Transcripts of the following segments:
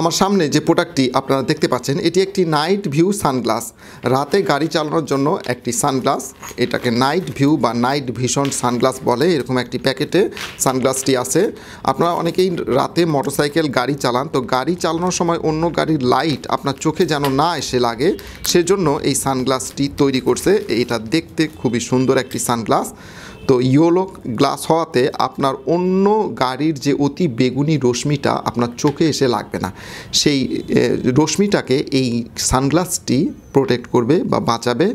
আমার সামনে যে প্রোডাক্টটি আপনারা দেখতে পাচ্ছেন এটি একটি নাইট ভিউ সানগ্লাস রাতে গাড়ি চালানোর জন্য একটি সানগ্লাস এটাকে নাইট ভিউ বা নাইট ভিশন সানগ্লাস বলে এরকম একটি প্যাকেটে সানগ্লাসটি আছে আপনারা অনেকেই রাতে মোটরসাইকেল গাড়ি চালান তো গাড়ি চালানোর সময় অন্য গাড়ির লাইট আপনার চোখে যেন না এসে লাগে সেজন্য এই সানগ্লাসটি তৈরি করছে এটা দেখতে খুবই সুন্দর একটি সানগ্লাস তো ইয়োলো গ্লাস হওয়াতে আপনার অন্য গাড়ির যে অতি বেগুনি রশ্মিটা আপনার চোখে এসে লাগবে না সেই রশ্মিটাকে এই সানগ্লাসটি প্রোটেক্ট করবে বা বাঁচাবে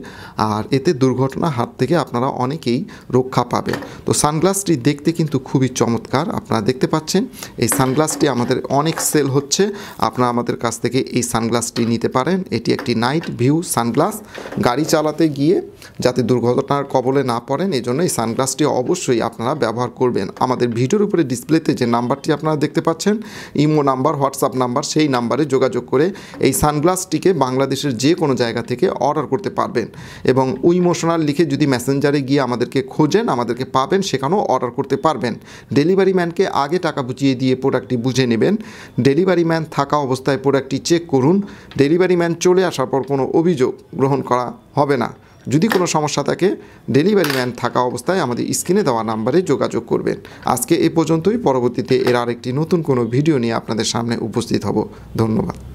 আর এতে দুর্ঘটনা হাত থেকে আপনারা অনেকেই রক্ষা পাবে তো সানগ্লাসটি দেখতে কিন্তু খুবই চমৎকার আপনারা দেখতে পাচ্ছেন এই সানগ্লাসটি আমাদের অনেক সেল হচ্ছে আপনারা আমাদের কাছ থেকে এই সানগ্লাসটি নিতে পারেন এটি একটি নাইট ভিউ সানগ্লাস গাড়ি চালাতে গিয়ে যাতে দুর্ঘটনার কবলে না পড়েন এই জন্য এই সানগ্লাসটি অবশ্যই আপনারা ব্যবহার করবেন আমাদের ভিডিওর উপরে ডিসপ্লেতে যে নাম্বারটি আপনারা দেখতে পাচ্ছেন imo number WhatsApp number number সেই নাম্বারে যোগাযোগ করে এই সানগ্লাসটিকে বাংলাদেশের যে কোনো জায়গা থেকে অর্ডার করতে পারবেন এবং উইমোশনাল লিখে যদি মেসেঞ্জারে গিয়ে আমাদেরকে খোঁজেন আমাদেরকে পাবেন সেখানেও অর্ডার করতে পারবেন ডেলিভারি ম্যানকে আগে টাকা বুঝিয়ে দিয়ে প্রোডাক্টটি বুঝে নেবেন ডেলিভারি ম্যান থাকা অবস্থায় প্রোডাক্টটি চেক করুন ডেলিভারি ম্যান চলে আসার পর কোনো অভিযোগ গ্রহণ করা হবে না যদি কোনো সমস্যা থাকে ডেলিভারি ম্যান থাকা অবস্থায় আমাদের স্ক্রিনে দেওয়া নাম্বারে যোগাযোগ করবেন আজকে এ পর্যন্তই পরবর্তীতে এর আরেকটি নতুন কোনো ভিডিও নিয়ে আপনাদের সামনে উপস্থিত হব ধন্যবাদ